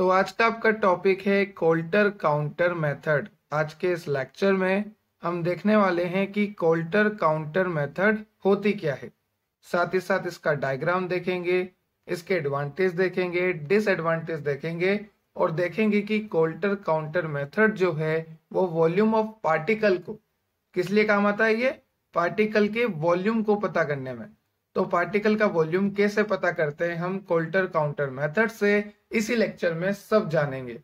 तो आज का आपका टॉपिक है कोल्टर काउंटर मेथड आज के इस लेक्चर में हम देखने वाले हैं कि कोल्टर काउंटर मेथड होती क्या है साथ ही साथ इसका डायग्राम देखेंगे इसके एडवांटेज देखेंगे डिसएडवांटेज देखेंगे और देखेंगे कि कोल्टर काउंटर मेथड जो है वो वॉल्यूम ऑफ पार्टिकल को किस लिए काम आता है ये पार्टिकल के वॉल्यूम को पता करने में तो पार्टिकल का वॉल्यूम कैसे पता करते हैं हम कोल्टर काउंटर मेथड से इसी लेक्चर में सब जानेंगे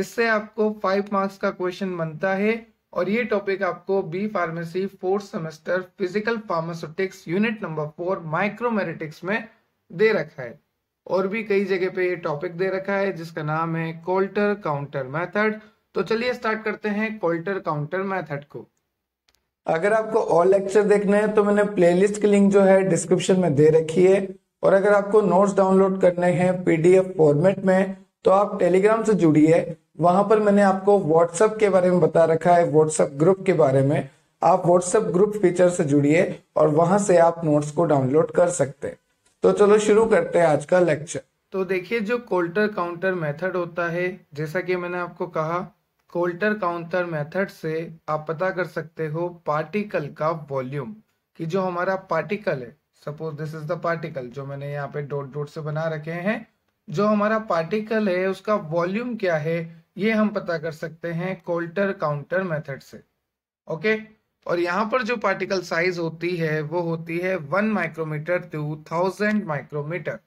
इससे आपको फाइव मार्क्स का क्वेश्चन बनता है और ये टॉपिक आपको B pharmacy fourth semester physical pharmaceutics unit number four micromeritics में दे रखा है और भी कई जगह पे ये टॉपिक दे रखा है जिसका नाम है कोल्टर काउंटर मेथड तो चलिए स्टार्ट करते हैं कोल्टर काउंटर मेथड को अगर आपको ऑल लेक्चर देखना है तो मैंने प्लेलिस्ट की लिंक जो है डिस्क्रिप्शन में दे रखी है और अगर आपको नोट्स डाउनलोड करने हैं पीडीएफ फॉर्मेट में तो आप टेलीग्राम से जुड़िए वहां पर मैंने आपको व्हाट्सएप के बारे में बता रखा है व्हाट्सएप ग्रुप के बारे में आप व्हाट्सएप ग्रुप फीचर से जुड़िए और वहां से आप नोट्स को डाउनलोड कर सकते हैं तो चलो शुरू करते हैं आज का लेक्चर तो देखिए जो कोल्टर काउंटर मेथड होता है जैसा कि मैंने आपको कहा कोल्टर काउंटर मेथड से आप पता कर सकते हो पार्टिकल का वॉल्यूम कि जो हमारा पार्टिकल है suppose this is the particle जो मैंने यहाँ पे डॉट डॉट से बना रखे हैं जो हमारा पार्टिकल है उसका वॉल्यूम क्या है ये हम पता कर सकते हैं कोल्टर काउंटर मेथड से ओके और यहाँ पर जो पार्टिकल साइज होती है वो होती है one micrometre to thousand micrometre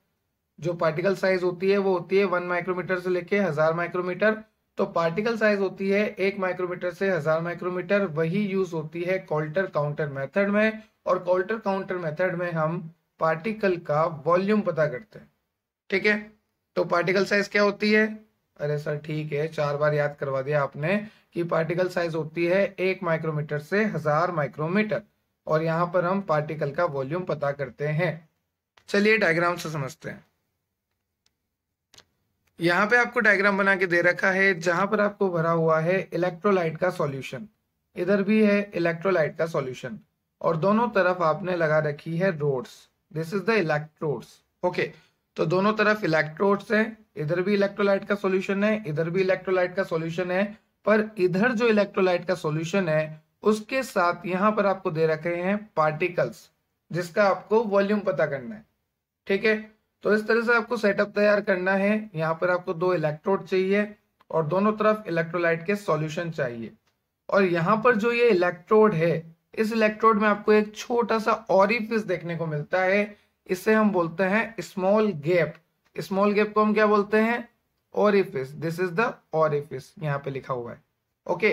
जो पार्टिकल साइज होती है वो होती है वन माइक्रोमीटर से लेके हजार माइक्रोमीटर तो पार्टिकल साइज होती है एक माइक्रोमीटर से हजार माइक्रोमीटर वही यूज होती है कॉल्टर काउंटर मेथड में और कॉल्टर काउंटर मेथड में हम पार्टिकल का वॉल्यूम पता करते हैं ठीक है तो पार्टिकल साइज क्या होती है अरे सर ठीक है चार बार याद करवा दिया आपने कि पार्टिकल साइज होती है एक माइक्रोमीटर से हजार माइक्रोमीटर और यहाँ पर हम पार्टिकल का वॉल्यूम पता करते हैं चलिए डायग्राम से समझते हैं यहाँ पे आपको डायग्राम बना के दे रखा है जहां पर आपको भरा हुआ है इलेक्ट्रोलाइट का सॉल्यूशन इधर भी है इलेक्ट्रोलाइट का सॉल्यूशन और दोनों तरफ आपने लगा रखी है rods this is the electrodes okay तो दोनों तरफ इलेक्ट्रोड्स है इधर भी इलेक्ट्रोलाइट का सॉल्यूशन है इधर भी इलेक्ट्रोलाइट का सॉल्यूशन है पर इधर जो इलेक्ट्रोलाइट का सॉल्यूशन है उसके साथ यहाँ पर आपको दे रखे हैं पार्टिकल्स जिसका आपको वॉल्यूम पता करना है ठीक है तो इस तरह से आपको सेटअप तैयार करना है यहाँ पर आपको दो इलेक्ट्रोड चाहिए और दोनों तरफ इलेक्ट्रोलाइट के सॉल्यूशन चाहिए और यहाँ पर जो ये इलेक्ट्रोड है इस इलेक्ट्रोड में आपको एक छोटा सा ऑरिफिस देखने को मिलता है इसे हम बोलते हैं स्मॉल गैप स्मॉल गैप को हम क्या बोलते हैं orifice this is the orifice यहाँ पे लिखा हुआ है ओके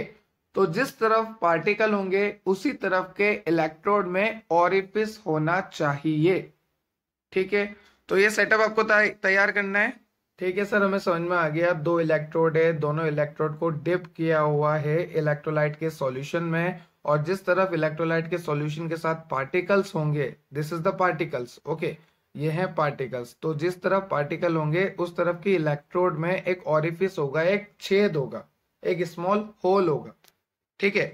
तो जिस तरफ पार्टिकल होंगे उसी तरफ के इलेक्ट्रोड में ऑरिफिस होना चाहिए ठीक है तो ये सेटअप आपको तैयार करना है ठीक है सर हमें समझ में आ गया दो इलेक्ट्रोड है दोनों इलेक्ट्रोड को डिप किया हुआ है इलेक्ट्रोलाइट के सॉल्यूशन में और जिस तरफ इलेक्ट्रोलाइट के सॉल्यूशन के साथ पार्टिकल्स होंगे this is the particles okay ये हैं पार्टिकल्स तो जिस तरफ पार्टिकल होंगे उस तरफ की इलेक्ट्रोड में एक ऑरिफिस होगा एक छेद होगा एक स्मॉल होल होगा ठीक है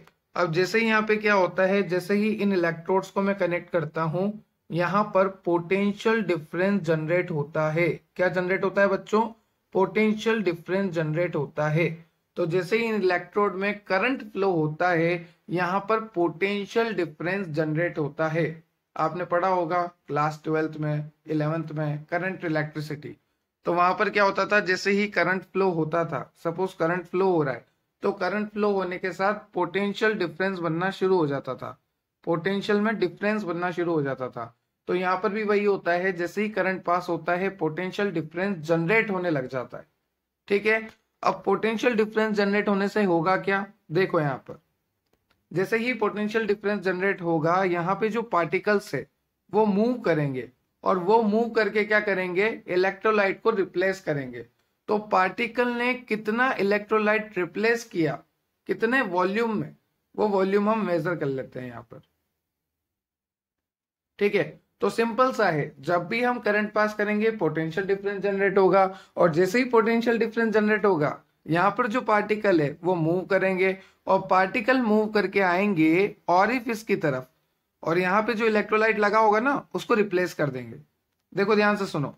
अब जैसे ही यहाँ पे क्या होता है जैसे ही इन इलेक्ट्रोड्स को मैं कनेक्ट करता हूँ यहाँ पर पोटेंशियल डिफरेंस जनरेट होता है क्या जनरेट होता है बच्चों पोटेंशियल डिफरेंस जनरेट होता है तो जैसे ही इलेक्ट्रोड में करंट फ्लो होता है यहाँ पर पोटेंशियल डिफरेंस जनरेट होता है आपने पढ़ा होगा क्लास ट्वेल्थ में इलेवेंथ में करंट इलेक्ट्रिसिटी तो वहां पर क्या होता था जैसे ही करंट फ्लो होता था सपोज करंट फ्लो हो रहा है तो करंट फ्लो होने के साथ पोटेंशियल डिफरेंस बनना शुरू हो जाता था पोटेंशियल में डिफरेंस बनना शुरू हो जाता था तो यहां पर भी वही होता है जैसे ही करंट पास होता है पोटेंशियल डिफरेंस जनरेट होने लग जाता है ठीक है अब पोटेंशियल डिफरेंस जनरेट होने से होगा क्या देखो यहां पर जैसे ही पोटेंशियल डिफरेंस जनरेट होगा यहाँ पे जो पार्टिकल्स है वो मूव करेंगे और वो मूव करके क्या करेंगे इलेक्ट्रोलाइट को रिप्लेस करेंगे तो पार्टिकल ने कितना इलेक्ट्रोलाइट रिप्लेस किया कितने वॉल्यूम में वो वॉल्यूम हम मेजर कर लेते हैं यहाँ पर ठीक है तो सिंपल सा है जब भी हम करंट पास करेंगे पोटेंशियल डिफरेंस जनरेट होगा और जैसे ही पोटेंशियल डिफरेंस जनरेट होगा यहाँ पर जो पार्टिकल है वो मूव करेंगे और पार्टिकल मूव करके आएंगे और की तरफ और यहाँ पे जो इलेक्ट्रोलाइट लगा होगा ना उसको रिप्लेस कर देंगे देखो ध्यान से सुनो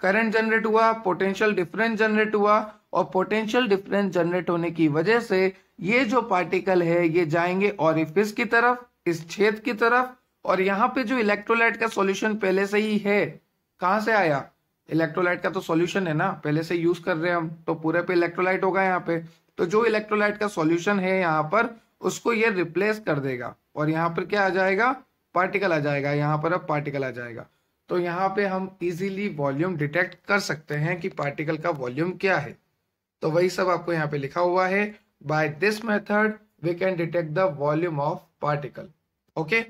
करंट जनरेट हुआ पोटेंशियल डिफरेंस जनरेट हुआ और पोटेंशियल डिफरेंस जनरेट होने की वजह से ये जो पार्टिकल है ये जाएंगे ऑरिफिस की तरफ इस छेद की तरफ और यहाँ पे जो इलेक्ट्रोलाइट का सॉल्यूशन पहले से ही है कहां से आया इलेक्ट्रोलाइट का तो सॉल्यूशन है ना पहले से यूज कर रहे हैं हम तो पूरे पे इलेक्ट्रोलाइट होगा यहाँ पे तो जो इलेक्ट्रोलाइट का सॉल्यूशन है यहाँ पर उसको ये रिप्लेस कर देगा और यहाँ पर क्या आ जाएगा पार्टिकल आ जाएगा यहाँ पर अब पार्टिकल आ जाएगा तो यहाँ पे हम इजिली वॉल्यूम डिटेक्ट कर सकते हैं कि पार्टिकल का वॉल्यूम क्या है तो वही सब आपको यहाँ पे लिखा हुआ है by this method we can detect the volume of particle okay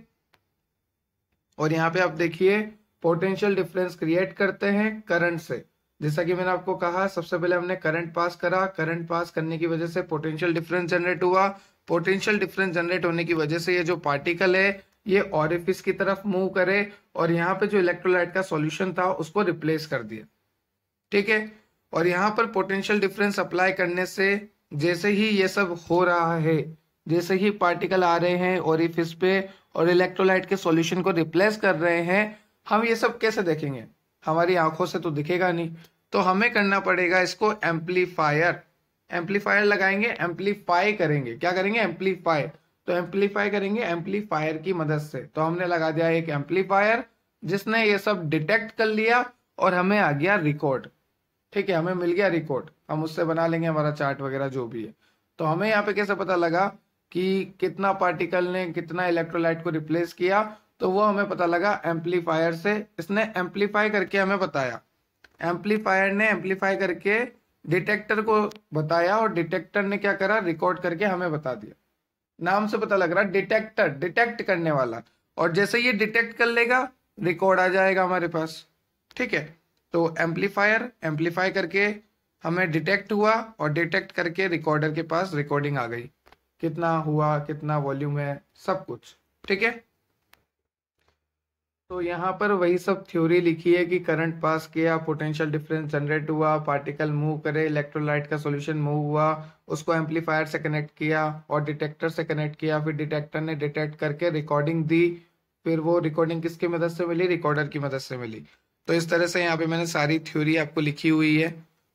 और यहाँ पे आप देखिए पोटेंशियल डिफरेंस क्रिएट करते हैं करंट से जैसा कि मैंने आपको कहा सबसे पहले हमने करंट पास करा करंट पास करने की वजह से पोटेंशियल डिफरेंस जनरेट हुआ पोटेंशियल डिफरेंस जनरेट होने की वजह से ये जो पार्टिकल है ये ऑरिफिस की तरफ मूव करे और यहाँ पे जो इलेक्ट्रोलाइट का सॉल्यूशन था उसको रिप्लेस कर दिया ठीक है और यहाँ पर पोटेंशियल डिफरेंस अप्लाई करने से जैसे ही ये सब हो रहा है जैसे ही पार्टिकल आ रहे हैं और इफ इस पे और इलेक्ट्रोलाइट के सॉल्यूशन को रिप्लेस कर रहे हैं हम ये सब कैसे देखेंगे हमारी आंखों से तो दिखेगा नहीं तो हमें करना पड़ेगा इसको एम्पलीफायर एम्पलीफायर लगाएंगे एम्पलीफाई करेंगे क्या करेंगे एम्पलीफाई तो एम्पलीफाई करेंगे एम्पलीफायर की मदद से तो हमने लगा दिया एक एम्पलीफायर जिसने ये सब डिटेक्ट कर लिया और हमें आ गया रिकॉर्ड ठीक है हमें मिल गया रिकॉर्ड हम उससे बना लेंगे हमारा चार्ट वगैरह जो भी है तो हमें यहाँ पे कैसे पता लगा कि कितना पार्टिकल ने कितना इलेक्ट्रोलाइट को रिप्लेस किया तो वो हमें पता लगा एम्पलीफायर से इसने एम्पलीफाई करके हमें बताया एम्पलीफायर ने एम्पलीफाई करके डिटेक्टर को बताया और डिटेक्टर ने क्या करा रिकॉर्ड करके हमें बता दिया नाम से पता लग रहा डिटेक्टर डिटेक्ट करने वाला और जैसे ये डिटेक्ट कर लेगा रिकॉर्ड आ जाएगा हमारे पास ठीक है तो एम्पलीफायर एम्पलीफाई करके हमें डिटेक्ट हुआ और डिटेक्ट करके रिकॉर्डर के पास रिकॉर्डिंग आ गई कितना हुआ कितना वॉल्यूम है सब कुछ ठीक है तो यहाँ पर वही सब थ्योरी लिखी है कि करंट पास किया पोटेंशियल डिफरेंस जनरेट हुआ पार्टिकल मूव करे इलेक्ट्रोलाइट का सॉल्यूशन मूव हुआ उसको एम्पलीफायर से कनेक्ट किया और डिटेक्टर से कनेक्ट किया फिर डिटेक्टर ने डिटेक्ट करके रिकॉर्डिंग दी फिर वो रिकॉर्डिंग किसकी मदद से मिली रिकॉर्डर की मदद से मिली तो इस तरह से यहाँ पे मैंने सारी थ्योरी आपको लिखी हुई है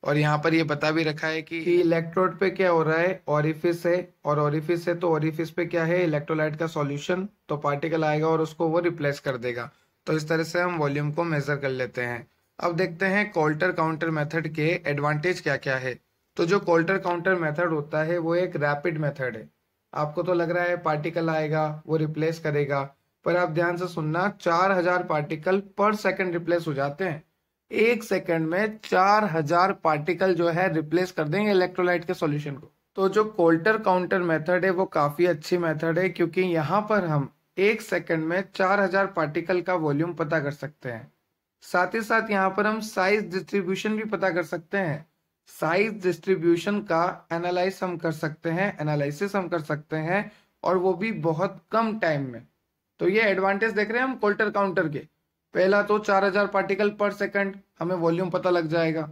और यहाँ पर ये बता भी रखा है कि, कि इलेक्ट्रोड पे क्या हो रहा है ऑरिफिस है और ऑरिफिस है तो ऑरिफिस पे क्या है इलेक्ट्रोलाइट का सॉल्यूशन तो पार्टिकल आएगा और उसको वो रिप्लेस कर देगा तो इस तरह से हम वॉल्यूम को मेजर कर लेते हैं अब देखते हैं कोल्टर काउंटर मेथड के एडवांटेज क्या क्या है तो जो कोल्टर काउंटर मेथड होता है वो एक रैपिड मेथड है आपको तो लग रहा है पार्टिकल आएगा वो रिप्लेस करेगा पर आप ध्यान से सुनना चार हजार पार्टिकल पर सेकेंड रिप्लेस हो जाते हैं एक सेकंड में चार हजार पार्टिकल जो है रिप्लेस कर देंगे इलेक्ट्रोलाइट के सॉल्यूशन को तो जो कोल्टर काउंटर मेथड है वो काफ़ी अच्छी मेथड है क्योंकि यहाँ पर हम एक सेकंड में चार हजार पार्टिकल का वॉल्यूम पता कर सकते हैं साथ ही साथ यहाँ पर हम साइज डिस्ट्रीब्यूशन भी पता कर सकते हैं साइज डिस्ट्रीब्यूशन का एनालाइज हम कर सकते हैं एनालिसिस हम कर सकते हैं और वो भी बहुत कम टाइम में तो ये एडवांटेज देख रहे हैं हम कोल्टर काउंटर के पहला तो 4000 पार्टिकल पर सेकंड हमें वॉल्यूम पता लग जाएगा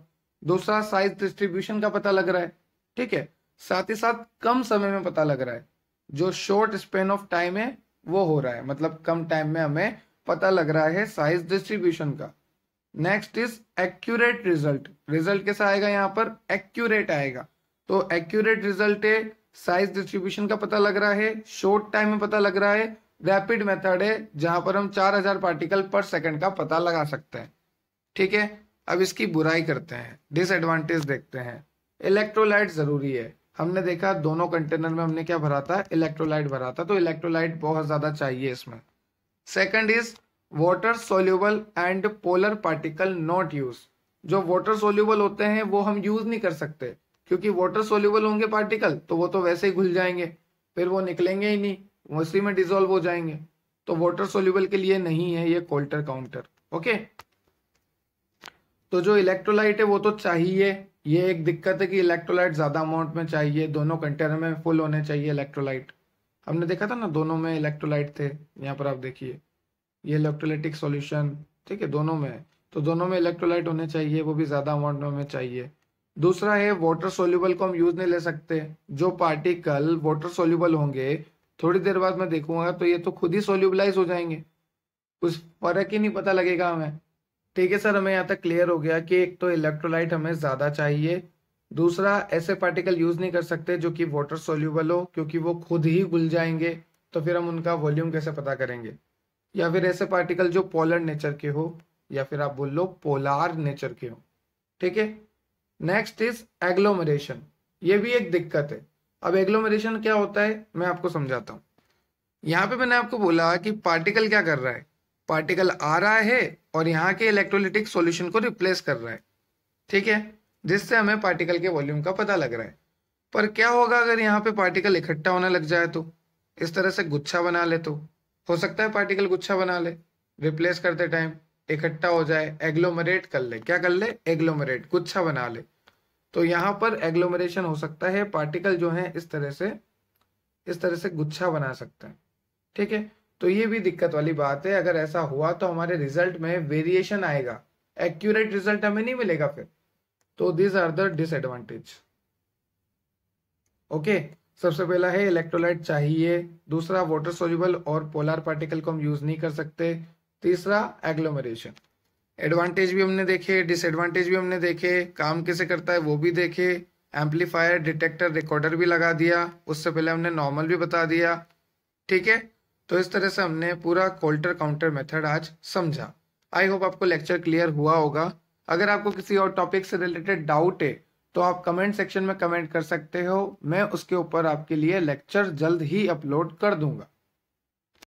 दूसरा साइज डिस्ट्रीब्यूशन का पता लग रहा है ठीक है साथ ही साथ कम समय में पता लग रहा है जो शॉर्ट स्पेन ऑफ टाइम है वो हो रहा है मतलब कम टाइम में हमें पता लग रहा है साइज डिस्ट्रीब्यूशन का next is accurate result result कैसा आएगा यहाँ पर एक्यूरेट आएगा तो एक्यूरेट रिजल्ट है साइज डिस्ट्रीब्यूशन का पता लग रहा है शॉर्ट टाइम में पता लग रहा है रैपिड मेथड है जहां पर हम 4000 पार्टिकल पर सेकंड का पता लगा सकते हैं ठीक है अब इसकी बुराई करते हैं डिसएडवांटेज देखते हैं इलेक्ट्रोलाइट ज़रूरी है हमने देखा दोनों कंटेनर में हमने क्या भरा था इलेक्ट्रोलाइट भरा था तो इलेक्ट्रोलाइट बहुत ज़्यादा चाहिए इसमें second is water soluble and polar particle not use जो वाटर सोल्यूबल होते हैं वो हम यूज़ नहीं कर सकते क्योंकि वाटर सोल्यूबल होंगे पार्टिकल तो वो तो वैसे ही घुल जाएंगे फिर वो निकलेंगे ही नहीं वो इसी में डिजोल्व हो जाएंगे तो वाटर सोल्यूबल के लिए नहीं है ये कोल्टर काउंटर ओके तो जो इलेक्ट्रोलाइट है वो तो चाहिए ये एक दिक्कत है कि इलेक्ट्रोलाइट ज्यादा अमाउंट में चाहिए दोनों कंटेनर में फुल होने चाहिए इलेक्ट्रोलाइट हमने देखा था ना दोनों में इलेक्ट्रोलाइट थे यहाँ पर आप देखिए ये इलेक्ट्रोलाइटिक सॉल्यूशन ठीक है दोनों में तो दोनों में इलेक्ट्रोलाइट होने चाहिए वो भी ज़्यादा अमाउंट में हमें चाहिए दूसरा है वाटर सोल्यूबल को हम यूज़ नहीं ले सकते जो पार्टिकल वाटर सोल्यूबल होंगे थोड़ी देर बाद मैं देखूंगा तो ये तो खुद ही सोल्यूबलाइज हो जाएंगे कुछ फर्क ही नहीं पता लगेगा हमें ठीक है सर हमें यहाँ तक क्लियर हो गया कि एक तो इलेक्ट्रोलाइट हमें ज़्यादा चाहिए दूसरा ऐसे पार्टिकल यूज़ नहीं कर सकते जो कि वाटर सोल्यूबल हो क्योंकि वो खुद ही घुल जाएंगे तो फिर हम उनका वॉल्यूम कैसे पता करेंगे या फिर ऐसे पार्टिकल जो पोलर नेचर के हो या फिर आप बोल लो पोलार नेचर के हो ठीक है नेक्स्ट इज एग्लोमरेशन ये भी एक दिक्कत है अब एग्लोमरेशन क्या होता है मैं आपको समझाता हूँ यहाँ पे मैंने आपको बोला कि पार्टिकल क्या कर रहा है पार्टिकल आ रहा है और यहाँ के इलेक्ट्रोलिटिक सॉल्यूशन को रिप्लेस कर रहा है ठीक है जिससे हमें पार्टिकल के वॉल्यूम का पता लग रहा है पर क्या होगा अगर यहाँ पे पार्टिकल इकट्ठा होने लग जाए तो इस तरह से गुच्छा बना ले तो हो सकता है पार्टिकल गुच्छा बना ले रिप्लेस करते टाइम इकट्ठा हो जाए एग्लोमरेट कर ले क्या कर ले एग्लोमरेट गुच्छा बना ले तो यहां पर एग्लोमरेशन हो सकता है पार्टिकल जो है इस तरह से इस तरह से गुच्छा बना सकते हैं ठीक है तो ये भी दिक्कत वाली बात है अगर ऐसा हुआ तो हमारे रिजल्ट में वेरिएशन आएगा एक्यूरेट रिजल्ट हमें नहीं मिलेगा फिर तो this are the disadvantage okay सबसे पहला है इलेक्ट्रोलाइट चाहिए दूसरा वाटर सोल्यूबल और पोलर पार्टिकल को हम यूज नहीं कर सकते तीसरा एग्लोमरेशन एडवांटेज भी हमने देखे डिसएडवांटेज भी हमने देखे काम कैसे करता है वो भी देखे एम्पलीफायर डिटेक्टर रिकॉर्डर भी लगा दिया उससे पहले हमने नॉर्मल भी बता दिया ठीक है तो इस तरह से हमने पूरा कोल्टर काउंटर मेथड आज समझा आई होप आपको लेक्चर क्लियर हुआ होगा अगर आपको किसी और टॉपिक से रिलेटेड डाउट है तो आप कमेंट सेक्शन में कमेंट कर सकते हो मैं उसके ऊपर आपके लिए लेक्चर जल्द ही अपलोड कर दूंगा